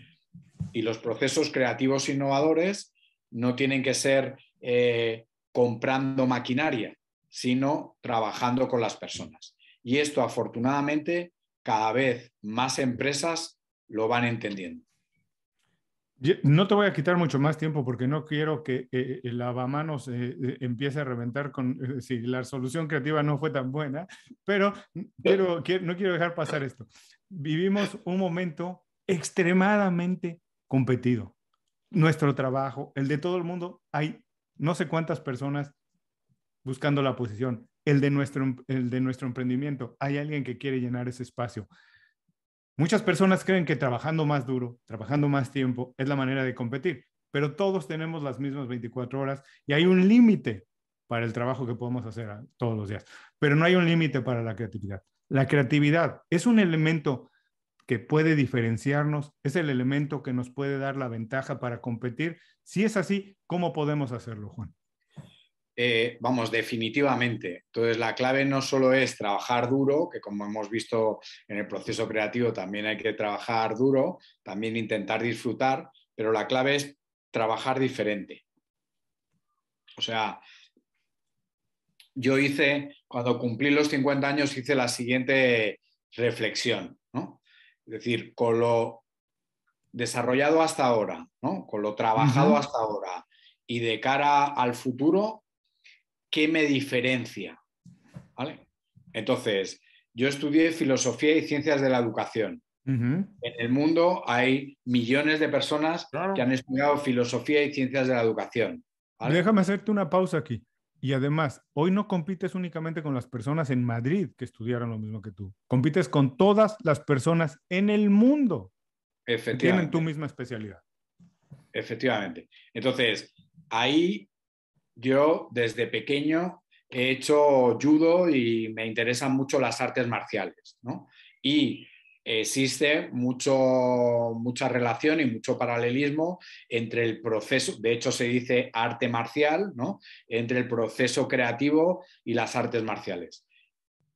Y los procesos creativos innovadores no tienen que ser eh, comprando maquinaria, sino trabajando con las personas. Y esto, afortunadamente, cada vez más empresas lo van entendiendo no te voy a quitar mucho más tiempo porque no quiero que eh, el lavamanos eh, eh, empiece a reventar con si la solución creativa no fue tan buena, pero quiero, no quiero dejar pasar esto. Vivimos un momento extremadamente competido. Nuestro trabajo, el de todo el mundo, hay no sé cuántas personas buscando la posición. El de, nuestro, el de nuestro emprendimiento, hay alguien que quiere llenar ese espacio. Muchas personas creen que trabajando más duro, trabajando más tiempo, es la manera de competir, pero todos tenemos las mismas 24 horas y hay un límite para el trabajo que podemos hacer ah, todos los días, pero no hay un límite para la creatividad. La creatividad es un elemento que puede diferenciarnos, es el elemento que nos puede dar la ventaja para competir. Si es así, ¿cómo podemos hacerlo, Juan? Eh, vamos, definitivamente. Entonces, la clave no solo es trabajar duro, que como hemos visto en el proceso creativo también hay que trabajar duro, también intentar disfrutar, pero la clave es trabajar diferente. O sea, yo hice, cuando cumplí los 50 años, hice la siguiente reflexión, ¿no? Es decir, con lo desarrollado hasta ahora, ¿no? Con lo trabajado hasta ahora y de cara al futuro, ¿qué me diferencia? ¿Vale? Entonces, yo estudié filosofía y ciencias de la educación. En el mundo hay millones de personas que han estudiado filosofía y ciencias de la educación. Déjame hacerte una pausa aquí. Y además, hoy no compites únicamente con las personas en Madrid que estudiaron lo mismo que tú. Compites con todas las personas en el mundo que tienen tu misma especialidad. Efectivamente. Entonces, ahí yo desde pequeño he hecho judo y me interesan mucho las artes marciales, Y existe mucha relación y mucho paralelismo entre el proceso, de hecho se dice arte marcial, entre el proceso creativo y las artes marciales.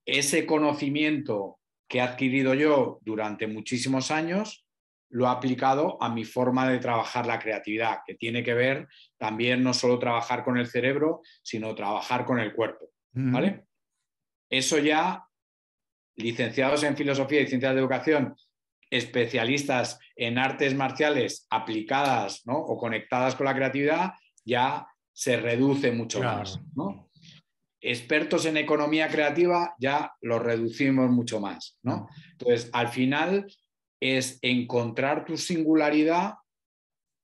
Ese conocimiento que he adquirido yo durante muchísimos años lo ha aplicado a mi forma de trabajar la creatividad, que tiene que ver también no solo trabajar con el cerebro, sino trabajar con el cuerpo. ¿Vale? Eso ya, licenciados en filosofía y ciencias de educación, especialistas en artes marciales aplicadas o conectadas con la creatividad, ya se reduce mucho más. ¿no? Expertos en economía creativa ya lo reducimos mucho más. ¿no? Entonces, al final, es encontrar tu singularidad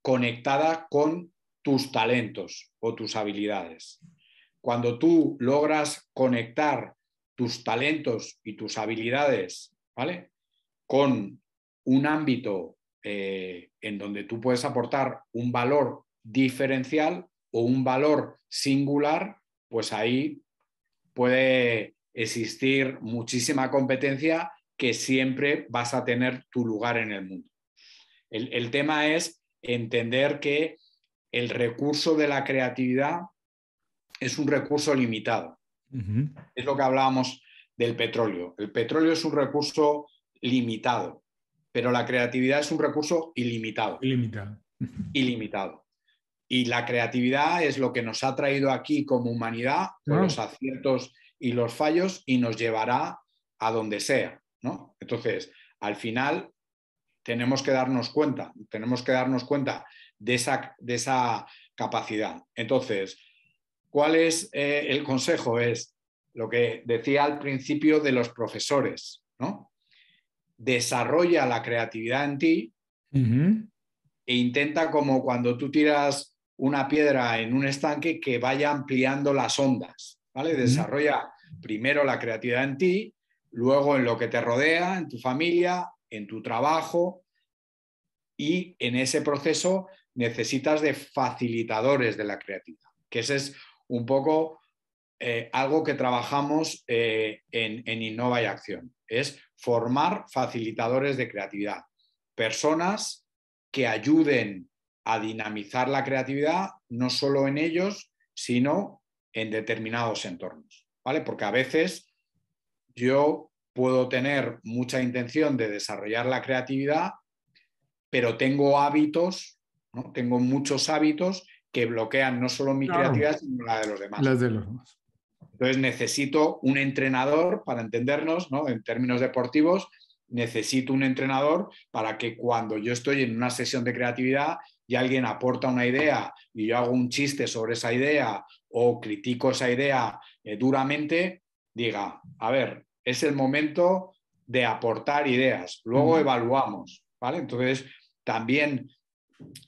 conectada con tus talentos o tus habilidades. Cuando tú logras conectar tus talentos y tus habilidades, ¿vale? Con un ámbito eh, en donde tú puedes aportar un valor diferencial o un valor singular, pues ahí puede existir muchísima competencia que siempre vas a tener tu lugar en el mundo. El, tema es entender que el recurso de la creatividad es un recurso limitado. Es lo que hablábamos del petróleo. El petróleo es un recurso limitado, pero la creatividad es un recurso ilimitado. Ilimitado. Ilimitado. Y la creatividad es lo que nos ha traído aquí como humanidad, con ah. los aciertos y los fallos, y nos llevará a donde sea. Entonces, al final tenemos que darnos cuenta, tenemos que darnos cuenta de esa, de esa capacidad. Entonces, ¿cuál es eh, el consejo? Es lo que decía al principio de los profesores, ¿no? Desarrolla la creatividad en ti e intenta como cuando tú tiras una piedra en un estanque que vaya ampliando las ondas, ¿vale? Desarrolla primero la creatividad en ti luego en lo que te rodea, en tu familia, en tu trabajo y en ese proceso necesitas de facilitadores de la creatividad, que ese es un poco eh, algo que trabajamos eh, en, en Innova y Acción, es formar facilitadores de creatividad, personas que ayuden a dinamizar la creatividad no solo en ellos, sino en determinados entornos, ¿vale? Porque a veces yo puedo tener mucha intención de desarrollar la creatividad, pero tengo hábitos, ¿no? tengo muchos hábitos que bloquean no solo mi creatividad, sino la de los demás. Entonces necesito un entrenador para entendernos, En términos deportivos, necesito un entrenador para que cuando yo estoy en una sesión de creatividad y alguien aporta una idea y yo hago un chiste sobre esa idea o critico esa idea eh, duramente, diga, a ver, es el momento de aportar ideas, luego evaluamos, ¿vale? Entonces, también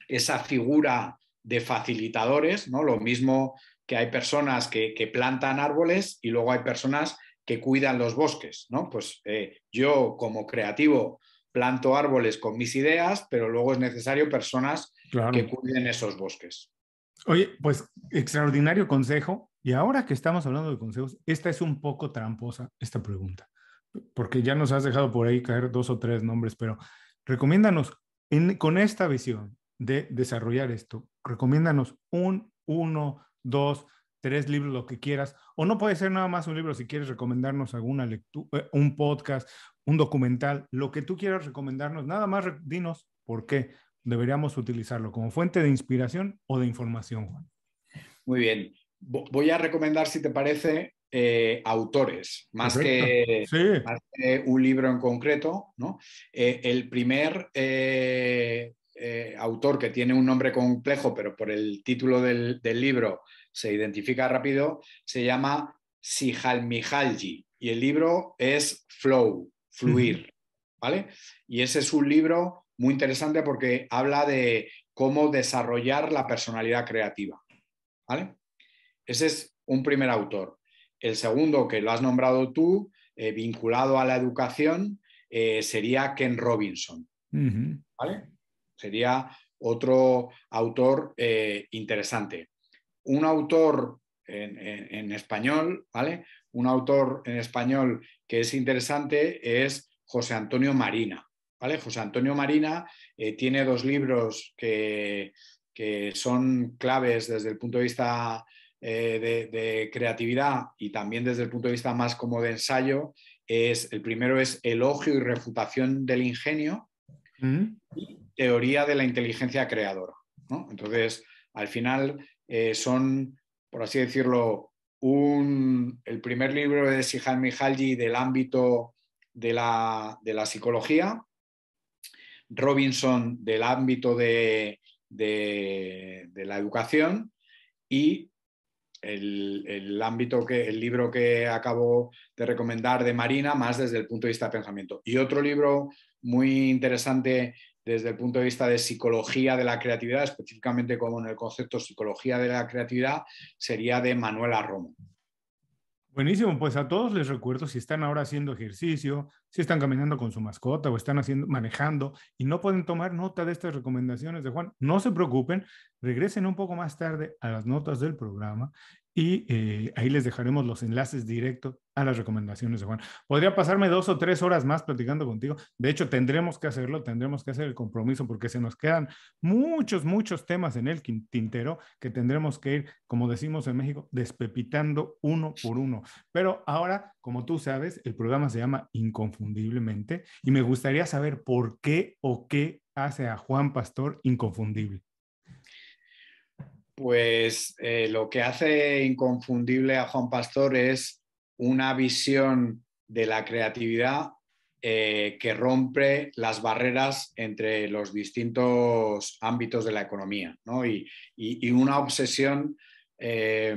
esa figura de facilitadores, ¿no? Lo mismo que hay personas que, plantan árboles y luego hay personas que cuidan los bosques, ¿no? Pues eh, yo como creativo planto árboles con mis ideas, pero luego es necesario personas que cuiden esos bosques. Oye, pues extraordinario consejo. Y ahora que estamos hablando de consejos, esta es un poco tramposa, esta pregunta, porque ya nos has dejado por ahí caer dos o tres nombres, pero recomiéndanos, con esta visión de desarrollar esto, recomiéndanos un, uno, dos, tres libros, lo que quieras, o no puede ser nada más un libro si quieres recomendarnos alguna lectura, eh, un podcast, un documental, lo que tú quieras recomendarnos, nada más dinos por qué deberíamos utilizarlo como fuente de inspiración o de información, Juan. Muy bien voy a recomendar, si te parece, eh, autores, más que, un libro en concreto. ¿no? Eh, el primer eh, autor que tiene un nombre complejo, pero por el título del, libro se identifica rápido, se llama Sihal Mihalji y el libro es Flow, Fluir. ¿Vale? Y ese es un libro muy interesante porque habla de cómo desarrollar la personalidad creativa. ¿Vale? Ese es un primer autor. El segundo, que lo has nombrado tú, eh, vinculado a la educación, eh, sería Ken Robinson. Sería otro autor eh, interesante. Un autor en, español, ¿vale? Un autor en español que es interesante es José Antonio Marina. ¿vale? José Antonio Marina tiene dos libros que, que son claves desde el punto de vista eh, de, creatividad y también desde el punto de vista más como de ensayo es, el primero es elogio y refutación del ingenio mm. y teoría de la inteligencia creadora. Entonces, al final eh, son, por así decirlo, el primer libro de Sihan Mihalji del ámbito de la, psicología, Robinson del ámbito de, de, la educación y el, el, ámbito que el libro que acabo de recomendar de Marina más desde el punto de vista de pensamiento y otro libro muy interesante desde el punto de vista de psicología de la creatividad específicamente como en el concepto psicología de la creatividad sería de Manuela Romo Buenísimo, pues a todos les recuerdo si están ahora haciendo ejercicio, si están caminando con su mascota o están haciendo, manejando y no pueden tomar nota de estas recomendaciones de Juan, no se preocupen, regresen un poco más tarde a las notas del programa y eh, ahí les dejaremos los enlaces directos a las recomendaciones de Juan. Podría pasarme dos o tres horas más platicando contigo. De hecho, tendremos que hacerlo, tendremos que hacer el compromiso porque se nos quedan muchos, muchos temas en el tintero que tendremos que ir, como decimos en México, despepitando uno por uno. Pero ahora, como tú sabes, el programa se llama Inconfundiblemente y me gustaría saber por qué o qué hace a Juan Pastor inconfundible pues eh, lo que hace inconfundible a Juan Pastor es una visión de la creatividad eh, que rompe las barreras entre los distintos ámbitos de la economía ¿no? y, una obsesión eh,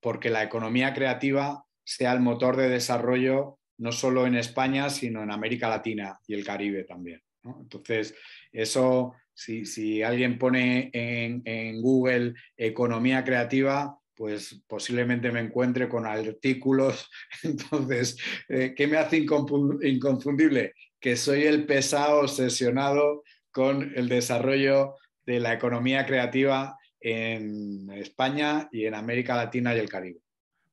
porque la economía creativa sea el motor de desarrollo no solo en España, sino en América Latina y el Caribe también. Entonces, eso si, alguien pone en, Google economía creativa, pues posiblemente me encuentre con artículos. Entonces, eh, ¿qué me hace inconfundible? Que soy el pesado obsesionado con el desarrollo de la economía creativa en España y en América Latina y el Caribe.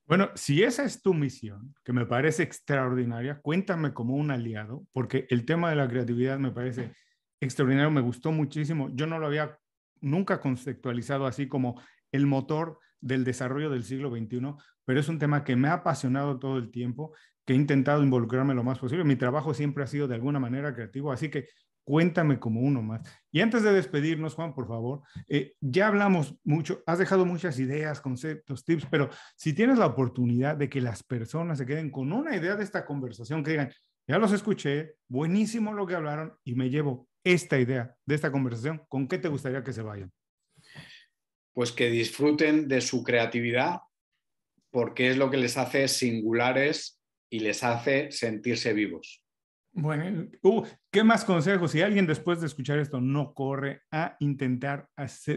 Bueno, si esa es tu misión, que me parece extraordinaria, cuéntame como un aliado, porque el tema de la creatividad me parece extraordinario, me gustó muchísimo. Yo no lo había nunca conceptualizado así como el motor del desarrollo del siglo XXI, pero es un tema que me ha apasionado todo el tiempo, que he intentado involucrarme lo más posible. Mi trabajo siempre ha sido de alguna manera creativo, así que cuéntame como uno más. Y antes de despedirnos, Juan, por favor, eh, ya hablamos mucho, has dejado muchas ideas, conceptos, tips, pero si tienes la oportunidad de que las personas se queden con una idea de esta conversación, que digan, ya los escuché, buenísimo lo que hablaron y me llevo esta idea de esta conversación, ¿con qué te gustaría que se vayan? Pues que disfruten de su creatividad porque es lo que les hace singulares y les hace sentirse vivos. Bueno, uh, ¿qué más consejos? Si alguien después de escuchar esto no corre a intentar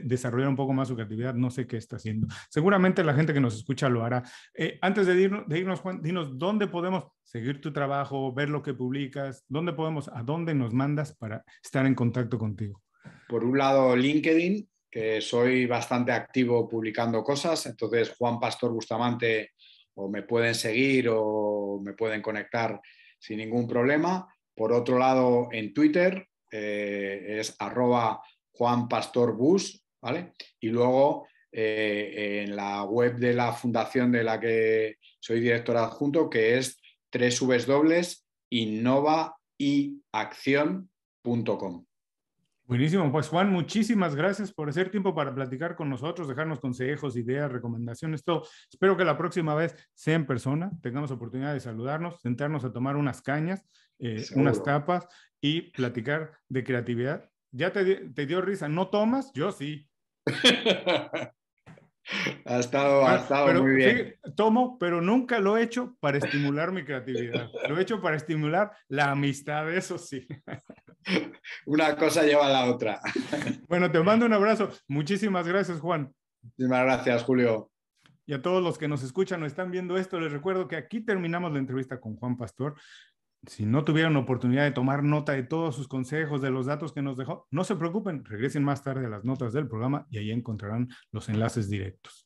desarrollar un poco más su creatividad, no sé qué está haciendo. Seguramente la gente que nos escucha lo hará. Eh, antes de, de irnos, Juan, dinos dónde podemos seguir tu trabajo, ver lo que publicas, dónde podemos, a dónde nos mandas para estar en contacto contigo. Por un lado, LinkedIn, que soy bastante activo publicando cosas. Entonces, Juan Pastor Bustamante, o me pueden seguir o me pueden conectar sin ningún problema. Por otro lado, en Twitter eh, es arroba Juan Pastor Bus, ¿vale? Y luego eh, en la web de la fundación de la que soy director adjunto, que es com Buenísimo, pues Juan, muchísimas gracias por hacer tiempo para platicar con nosotros, dejarnos consejos, ideas, recomendaciones, todo. Espero que la próxima vez sea en persona, tengamos oportunidad de saludarnos, sentarnos a tomar unas cañas, eh, unas tapas y platicar de creatividad. Ya te, dio risa, ¿no tomas? Yo sí. Ha estado, ha ah, muy bien. tomo, pero nunca lo he hecho para estimular mi creatividad. Lo he hecho para estimular la amistad, eso sí. Una cosa lleva a la otra. Bueno, te mando un abrazo. Muchísimas gracias, Juan. Muchísimas gracias, Julio. Y a todos los que nos escuchan o están viendo esto, les recuerdo que aquí terminamos la entrevista con Juan Pastor. Si no tuvieron oportunidad de tomar nota de todos sus consejos, de los datos que nos dejó, no se preocupen, regresen más tarde a las notas del programa y ahí encontrarán los enlaces directos.